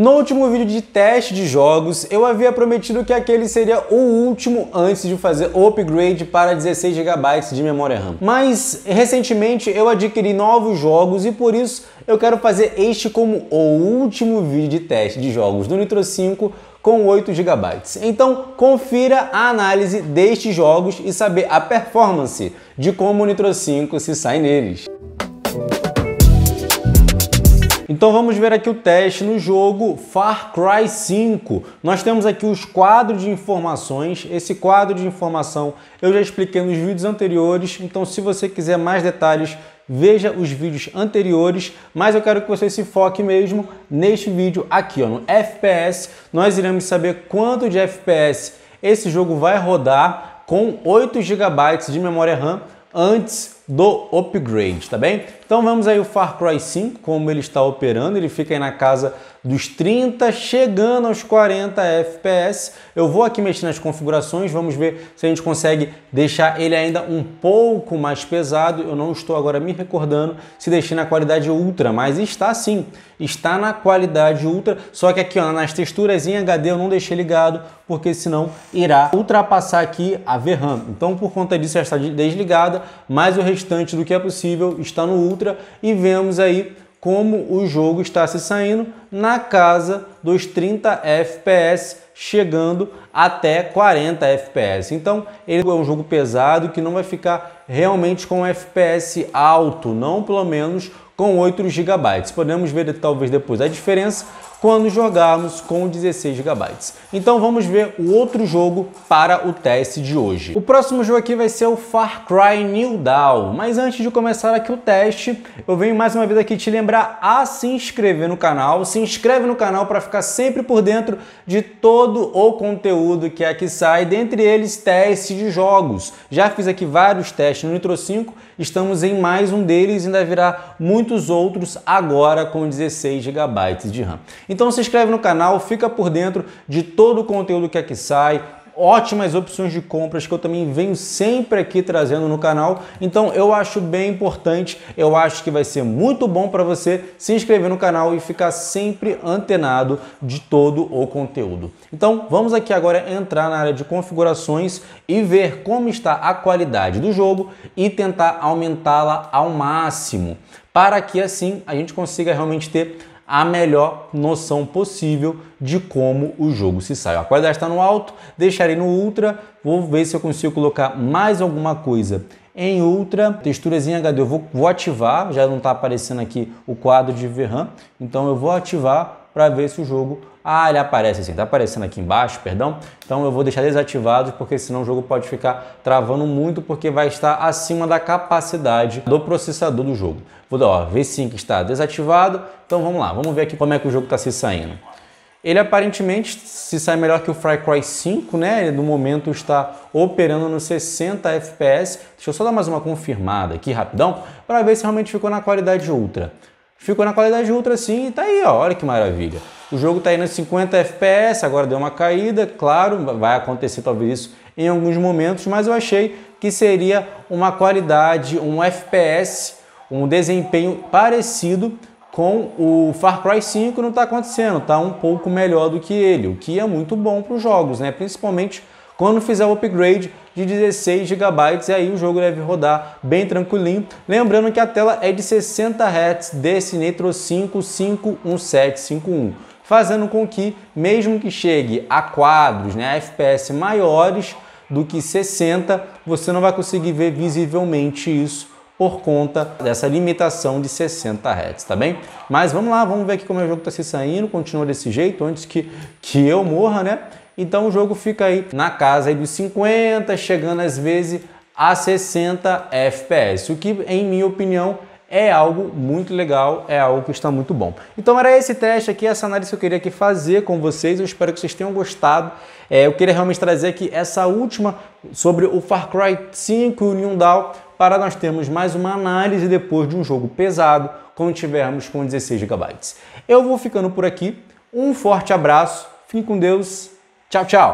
No último vídeo de teste de jogos, eu havia prometido que aquele seria o último antes de fazer o upgrade para 16 GB de memória RAM. Mas recentemente eu adquiri novos jogos e por isso eu quero fazer este como o último vídeo de teste de jogos do Nitro 5 com 8 GB. Então confira a análise destes jogos e saber a performance de como o Nitro 5 se sai neles. Então vamos ver aqui o teste no jogo Far Cry 5. Nós temos aqui os quadros de informações. Esse quadro de informação eu já expliquei nos vídeos anteriores, então se você quiser mais detalhes, veja os vídeos anteriores, mas eu quero que você se foque mesmo neste vídeo aqui, ó, no FPS. Nós iremos saber quanto de FPS esse jogo vai rodar com 8 GB de memória RAM antes do upgrade, tá bem? Então vamos aí o Far Cry 5, como ele está operando, ele fica aí na casa dos 30, chegando aos 40 FPS. Eu vou aqui mexer nas configurações, vamos ver se a gente consegue deixar ele ainda um pouco mais pesado. Eu não estou agora me recordando se deixei na qualidade ultra, mas está sim, está na qualidade ultra, só que aqui ó, nas texturas em HD eu não deixei ligado, porque senão irá ultrapassar aqui a VRAM. Então por conta disso já está desligada, mas restante do que é possível está no Ultra e vemos aí como o jogo está se saindo na casa dos 30 FPS, chegando até 40 FPS. Então, ele é um jogo pesado que não vai ficar realmente com FPS alto, não pelo menos com 8 GB. Podemos ver talvez depois a diferença, quando jogarmos com 16 GB. Então vamos ver o outro jogo para o teste de hoje. O próximo jogo aqui vai ser o Far Cry New Dawn, mas antes de começar aqui o teste, eu venho mais uma vez aqui te lembrar a se inscrever no canal, se inscreve no canal para ficar sempre por dentro de todo o conteúdo que aqui sai, dentre eles testes de jogos. Já fiz aqui vários testes no Nitro 5, estamos em mais um deles e ainda virá muitos outros agora com 16 GB de RAM. Então se inscreve no canal, fica por dentro de todo o conteúdo que aqui sai, ótimas opções de compras que eu também venho sempre aqui trazendo no canal. Então eu acho bem importante, eu acho que vai ser muito bom para você se inscrever no canal e ficar sempre antenado de todo o conteúdo. Então vamos aqui agora entrar na área de configurações e ver como está a qualidade do jogo e tentar aumentá-la ao máximo, para que assim a gente consiga realmente ter a melhor noção possível de como o jogo se sai. A qualidade está no alto, deixarei no ultra, vou ver se eu consigo colocar mais alguma coisa em ultra, texturas em HD eu vou, vou ativar, já não está aparecendo aqui o quadro de VRAM, então eu vou ativar para ver se o jogo. Ah, ele aparece assim, tá aparecendo aqui embaixo, perdão. Então eu vou deixar desativado porque senão o jogo pode ficar travando muito porque vai estar acima da capacidade do processador do jogo. Vou dar, ó, V5 está desativado. Então vamos lá, vamos ver aqui como é que o jogo está se saindo. Ele aparentemente se sai melhor que o Far Cry 5, né? Ele no momento está operando nos 60 FPS. Deixa eu só dar mais uma confirmada aqui rapidão para ver se realmente ficou na qualidade ultra. Ficou na qualidade ultra sim e tá aí, ó, olha que maravilha. O jogo tá aí nos 50 FPS, agora deu uma caída, claro, vai acontecer talvez isso em alguns momentos, mas eu achei que seria uma qualidade, um FPS, um desempenho parecido com o Far Cry 5 não está acontecendo, está um pouco melhor do que ele, o que é muito bom para os jogos, né? principalmente quando fizer o upgrade de 16 GB e aí o jogo deve rodar bem tranquilinho. Lembrando que a tela é de 60 Hz desse Nitro 5 51751, fazendo com que, mesmo que chegue a quadros, né, a FPS maiores do que 60, você não vai conseguir ver visivelmente isso por conta dessa limitação de 60 Hz, tá bem? Mas vamos lá, vamos ver aqui como é o jogo está se saindo, continua desse jeito antes que, que eu morra, né? Então o jogo fica aí na casa aí dos 50, chegando às vezes a 60 FPS, o que em minha opinião é algo muito legal, é algo que está muito bom. Então era esse teste aqui, essa análise que eu queria aqui fazer com vocês, eu espero que vocês tenham gostado. É, eu queria realmente trazer aqui essa última sobre o Far Cry 5 e o New Dawn, para nós termos mais uma análise depois de um jogo pesado, quando tivermos com 16 GB. Eu vou ficando por aqui, um forte abraço, fiquem com Deus Tchau, tchau!